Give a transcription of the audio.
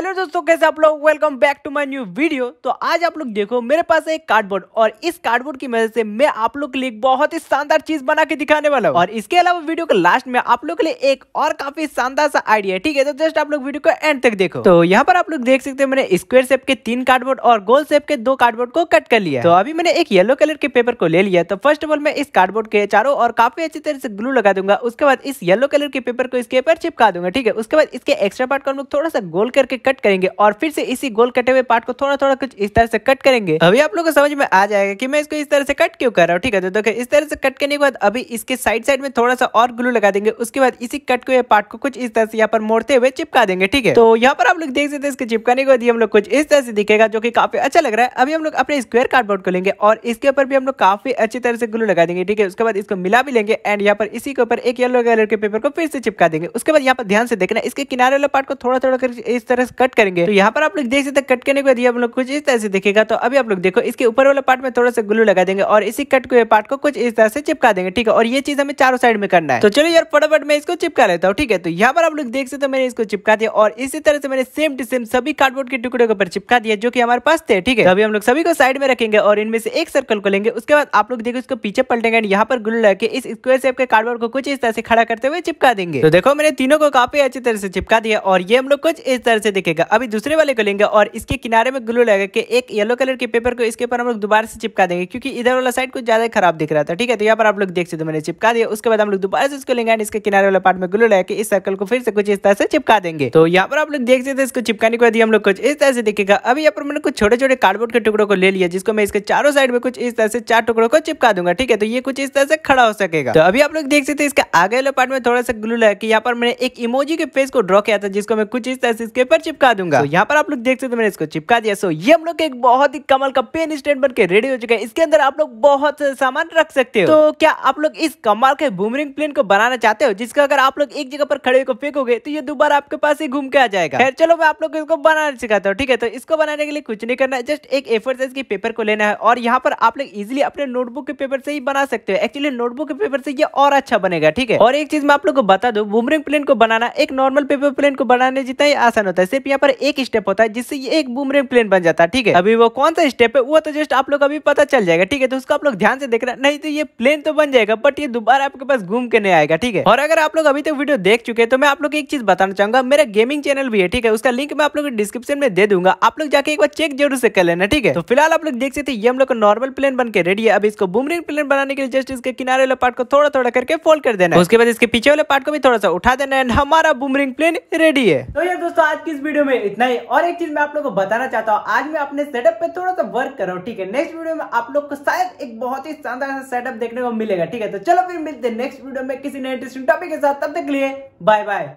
hello दोस्तों कैसे आप लोग welcome back to my new video तो आज आप लोग देखो मेरे पास एक कार्डबोर्ड और इस कार्डबोर्ड की मदद से मैं आप लोग के लिए बहुत ही शानदार चीज बना के दिखाने वाला हूँ और इसके अलावा वीडियो के लास्ट में आप लोग के लिए एक और काफी शानदार सा आइडिया ठीक है तो जस्ट आप लोग वीडियो को एंड तक देखो तो यहाँ पर आप लोग देख सकते हैं मैंने स्क्वेयर शेप के तीन कार्डबोर्ड और गोल शेप के दो कार्डबोर्ड को कट कर लिया तो अभी मैंने एक येलो कलर के पेपर को ले लिया तो फर्स्ट ऑफ ऑल मैं इस कार्डबोर्ड के चारों और काफी अच्छी तरह से ग्लू लगा दूंगा उसके बाद इस येलो कलर के पेपर को इसके ऊपर चिपका दूंगा ठीक है उसके बाद इसके एक्स्ट्रा पार्ट को हम लोग थोड़ा सा गोल करके कट करेंगे और फिर से इसी गोल कटे हुए पार्ट को थोड़ा थोड़ा कुछ इस तरह से कट करेंगे अभी आप लोग को समझ में आ जाएगा कि मैं इसको इस तरह से कट क्यों कर रहा हूँ ठीक है तो देखो इस तरह से कट करने के बाद अभी इसके साइड साइड में थोड़ा सा और ग्लू लगा देंगे उसके बाद इसी कट हुए पार्ट को कुछ इस तरह से यहाँ पर मोड़ते हुए चिपका देंगे ठीक है तो यहाँ पर आप लोग देख सकते इसके चिपकाने के बाद हम लोग कुछ इस तरह से दिखेगा जो की काफी अच्छा लग रहा है अभी हम लोग अपने स्क्वेयर कार्डबोर्ड को लेंगे और इसके ऊपर भी हम लोग काफी अच्छी तरह से ग्लू लगा देंगे ठीक है उसके बाद इसको मिला भी लेंगे एंड यहाँ पर इसी के ऊपर एक येलो कलर के पेपर को फिर से चिपका देंगे उसके बाद यहाँ पर ध्यान से देखना इसके किनारे वाले पार्ट को थोड़ा थोड़ा कर इस तरह पास कट करेंगे तो यहाँ पर आप लोग देख सकते कट करने के बाद लोग कुछ इस तरह से दिखेगा तो अभी आप लोग देखो इसके ऊपर वाला पार्ट में थोड़ा सा ग्लू लगा देंगे और इसी कट हुए पार्ट को कुछ इस तरह से चिपका देंगे ठीक है और ये चीज हमें चारों साइड में करना है तो चलो यार फटाफट में इसको चिपका लेता हूँ ठीक है तो यहाँ पर आप लोग देख सकते मैंने इसको चिपका दिया और इसी तरह से मैंने सेम टू सेम सभी कार्डबोर्ड के टुकड़े के ऊपर चिपका दिया जो कि हमारे पास थे ठीक है तो अभी हम लोग सभी को साइड में रखेंगे और इनमें से एक सर्कल को लेंगे उसके बाद आप लोग देखो इसको पीछे पलटेंगे एंड यहाँ पर ग्लू लगा के इस स्क्वायर शेप के कार्डबोर्ड को कुछ इस तरह से खड़ा करते हुए चिपका देंगे तो देखो मैंने तीनों को काफी अच्छी तरह से चिपका दिया और ये हम लोग कुछ इस तरह से दिखेगा अभी दूसरे वाले को लेंगे और इसके किनारे में ग्लू लगा के एक येलो कलर के पेपर को इसके ऊपर हम लोग दोबारा से चिपका देंगे क्योंकि इधर वाला साइड कुछ ज्यादा खराब दिख रहा था ठीक है तो यहाँ पर आप लोग देख सकते मैंने चिपका दिया उसके बाद हम लोग दोबारा से इसको लेंगे इसके किनारे वाले पार्ट में ग्लू लगा के इस सर्कल को फिर से कुछ इस तरह से चिपका देंगे तो यहाँ पर आप लोग देख सकते इसको चिपकाने के बाद हम लोग कुछ इस तरह से दिखेगा अभी यहाँ पर मैंने कुछ छोटे छोटे कार्डबोर्ड के टुकड़ों को ले लिया जिसको मैं इसके चारों साइड में कुछ इस तरह से चार टुकड़ों को चिपका दूंगा ठीक है तो ये कुछ इस तरह से खड़ा हो सकेगा तो अभी आप लोग देख सकते इसके आगे वाले पार्ट में थोड़ा सा ग्लू लगा के यहाँ पर मैंने एक इमोजी के फेस को ड्रॉ किया था जिसको मैं कुछ इस तरह से इसके ऊपर चिपका दूंगा so, यहाँ पर आप लोग देख सकते मैंने इसको चिपका दिया सो so, ये हम लोग एक बहुत ही कमल का पेन स्टैंड बन के रेडी हो चुका है इसके अंदर आप लोग बहुत सामान रख सकते हो तो क्या आप लोग इस कमाल के बुमरिंग प्लेन को बनाना चाहते हो जिसका अगर आप लोग एक जगह पर खड़े होकर फेंकोगे तो ये दोबारा आपके पास ही घूम के आ जाएगा खैर चलो मैं आप लोग इसको बनाना सिखाता हूँ ठीक है तो इसको बनाने के लिए कुछ नहीं करना है जस्ट एक एफर साइज के पेपर को लेना है और यहाँ पर आप लोग इजिली अपने नोटबुक के पेपर से ही बना सकते हो एक्चुअली नोटबुक के पेपर से ये और अच्छा बनेगा ठीक है और एक चीज मैं आप लोग को बता दू बूमरिंग प्लेन को बनाना एक नॉर्मल पेपर प्लेन को बनाने जितना ही आसान होता है सिर्फ यहाँ पर एक स्टेप होता है जिससे ये एक बूमरेंग प्लेन बन जाता है ठीक है अभी वो कौन सा स्टेप है वो तो जस्ट आप लोग अभी पता चल जाएगा ठीक है तो उसको आप लोग ध्यान से देखना नहीं तो ये प्लेन तो बन जाएगा बट ये दोबारा आपके पास घूम के नहीं आएगा ठीक है और अगर आप लोग अभी तक वीडियो देख चुके हैं तो मैं आप लोग एक चीज बताना चाहूंगा मेरा गेमिंग चैनल भी है ठीक है उसका लिंक मैं आप लोग डिस्क्रिप्शन में दे दूंगा आप लोग जाके एक बार चेक जरूर से कर लेना ठीक है तो फिलहाल आप लोग देख सकते हम लोग नॉर्मल प्लेन बन के रेडी है अब इसको बुमरिंग प्लेन बनाने के लिए जस्ट इसके किनारे वाले पार्ट को थोड़ा थोड़ा करके फोल्ड कर देना उसके बाद इसके पीछे वाले पार्ट को भी थोड़ा सा उठा देना एंड हमारा बुमरिंग प्लेन रेडी है तो यार दोस्तों आज की वीडियो में इतना ही और एक चीज मैं आप लोग को बताना चाहता हूँ आज मैं अपने सेटअप पे थोड़ा सा वर्क कर रहा हूँ ठीक है नेक्स्ट वीडियो में आप लोग को शायद एक बहुत ही शानदार सा सेटअप देखने को मिलेगा ठीक है तो चलो फिर मिलते हैं नेक्स्ट वीडियो में किसी नए इंटरेस्टिंग टॉपिक के साथ तब तक लिए बाय बाय